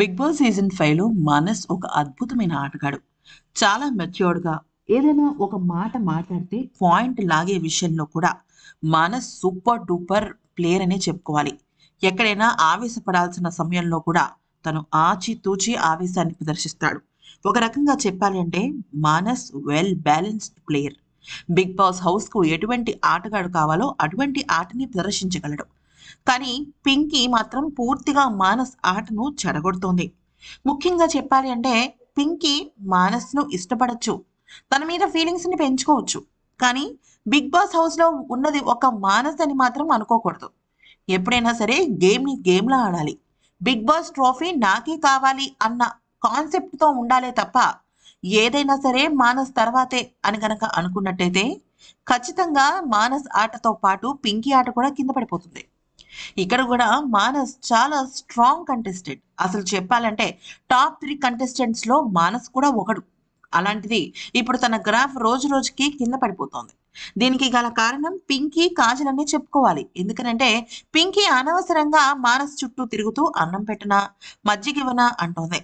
big boss season ఫైవ్లో మానస్ ఒక అద్భుతమైన ఆటగాడు చాలా మెచ్యూర్డ్గా ఏదైనా ఒక మాట మాట్లాడితే పాయింట్ లాగే విషయంలో కూడా మానస్ సూపర్ డూపర్ ప్లేయర్ అనే చెప్పుకోవాలి ఎక్కడైనా ఆవేశపడాల్సిన సమయంలో కూడా తను ఆచితూచి ఆవేశాన్ని ప్రదర్శిస్తాడు ఒక రకంగా చెప్పాలి అంటే Manas well balanced player Bigg Boss హౌస్కు ఎటువంటి ఆటగాడు కావాలో అటువంటి ఆటని ప్రదర్శించగలడు కానీ పింకీ మాత్రం పూర్తిగా మానస్ ఆటను చెడగొడుతోంది ముఖ్యంగా చెప్పాలి అంటే పింకీ మానస్ను ఇష్టపడచ్చు తన మీద ఫీలింగ్స్ని పెంచుకోవచ్చు కానీ బిగ్ బాస్ హౌస్లో ఉన్నది ఒక మానస్ అని మాత్రం అనుకోకూడదు ఎప్పుడైనా సరే గేమ్ని గేమ్లా ఆడాలి బిగ్ బాస్ ట్రోఫీ నాకే కావాలి అన్న కాన్సెప్ట్తో ఉండాలే తప్ప ఏదైనా సరే మానస్ తర్వాతే అని గనక అనుకున్నట్టయితే ఖచ్చితంగా మానస్ ఆటతో పాటు పింకీ ఆట కూడా కింద పడిపోతుంది ఇక్కడ కూడా మానస్ చాలా స్ట్రాంగ్ కంటెస్టెంట్ అసలు చెప్పాలంటే టాప్ త్రీ కంటెస్టెంట్స్లో మానస్ కూడా ఒకడు అలాంటిది ఇప్పుడు తన గ్రాఫ్ రోజు రోజుకి కింద పడిపోతోంది దీనికి గల కారణం పింకీ కాజల్ అనే చెప్పుకోవాలి ఎందుకనంటే పింకీ అనవసరంగా మానస్ చుట్టూ తిరుగుతూ అన్నం పెట్టనా మజ్జిగివ్వనా అంటోంది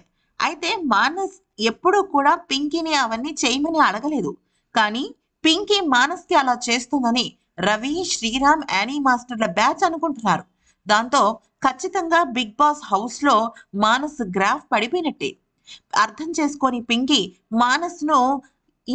అయితే మానస్ ఎప్పుడూ కూడా పింకీని అవన్నీ చేయమని అడగలేదు కానీ పింకీ మానస్కి అలా చేస్తుందని రవి శ్రీరామ్ యానీ మాస్టర్ల బ్యాచ్ అనుకుంటున్నారు దాంతో ఖచ్చితంగా బిగ్ బాస్ హౌస్లో మానస్ గ్రాఫ్ పడిపోయినట్టే అర్థం చేసుకొని పింకి మానస్ను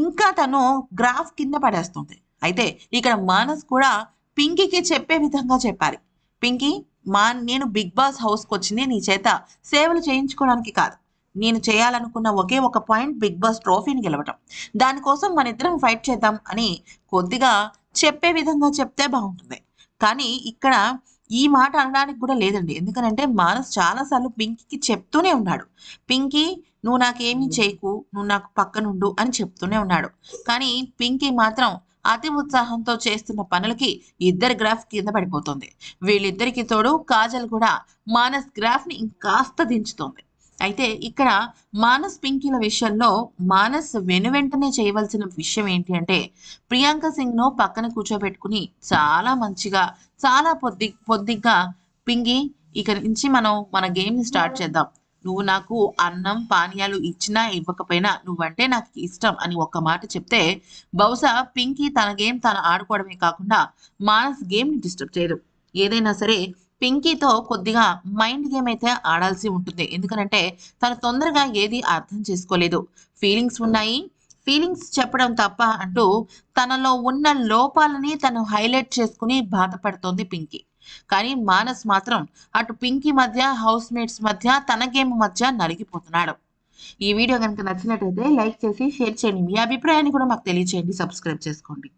ఇంకా తను గ్రాఫ్ కింద పడేస్తుంది అయితే ఇక్కడ మానస్ కూడా పింకీకి చెప్పే విధంగా చెప్పాలి పింకీ మా నేను బిగ్ బాస్ హౌస్కి వచ్చింది నీ చేత సేవలు చేయించుకోవడానికి కాదు నేను చేయాలనుకున్న ఒకే ఒక పాయింట్ బిగ్ బాస్ ట్రోఫీని గెలవటం దానికోసం మన ఇద్దరం ఫైట్ చేద్దాం అని కొద్దిగా చెప్పే విధంగా చెప్తే బాగుంటుంది కానీ ఇక్కడ ఈ మాట అనడానికి కూడా లేదండి ఎందుకనంటే మానస్ చాలాసార్లు పింకీకి చెప్తూనే ఉన్నాడు పింకీ నువ్వు నాకేమీ చేయకు నువ్వు నాకు పక్కనుండు అని చెప్తూనే ఉన్నాడు కానీ పింకీ మాత్రం అతి ఉత్సాహంతో చేస్తున్న పనులకి ఇద్దరి గ్రాఫ్ కింద పడిపోతుంది వీళ్ళిద్దరికి తోడు కాజల్ కూడా మానస్ గ్రాఫ్ ని ఇంకాస్త దించుతోంది అయితే ఇక్కడ మానస్ పింకీల విషయంలో మానస్ వెను వెంటనే చేయవలసిన విషయం ఏంటి అంటే ప్రియాంక సింగ్ను పక్కన కూర్చోబెట్టుకుని చాలా మంచిగా చాలా పొద్ది పొద్దిగా పింగి ఇక నుంచి మనం మన గేమ్ని స్టార్ట్ చేద్దాం నువ్వు నాకు అన్నం పానీయాలు ఇచ్చినా ఇవ్వకపోయినా నువ్వంటే నాకు ఇష్టం అని ఒక్క మాట చెప్తే బహుశా పింకీ తన గేమ్ తను ఆడుకోవడమే కాకుండా మానస్ గేమ్ని డిస్టర్బ్ చేయరు ఏదైనా సరే పింకీతో కొద్దిగా మైండ్ గేమ్ అయితే ఆడాల్సి ఉంటుంది ఎందుకనంటే తను తొందరగా ఏది అర్థం చేసుకోలేదు ఫీలింగ్స్ ఉన్నాయి ఫీలింగ్స్ చెప్పడం తప్ప అంటూ తనలో ఉన్న లోపాలని తను హైలైట్ చేసుకుని బాధపడుతోంది పింకీ కానీ మానస్ మాత్రం అటు పింకీ మధ్య హౌస్ మేట్స్ మధ్య తన గేమ్ మధ్య నలిగిపోతున్నాడు ఈ వీడియో కనుక నచ్చినట్లయితే లైక్ చేసి షేర్ చేయండి మీ అభిప్రాయాన్ని కూడా మాకు తెలియచేయండి సబ్స్క్రైబ్ చేసుకోండి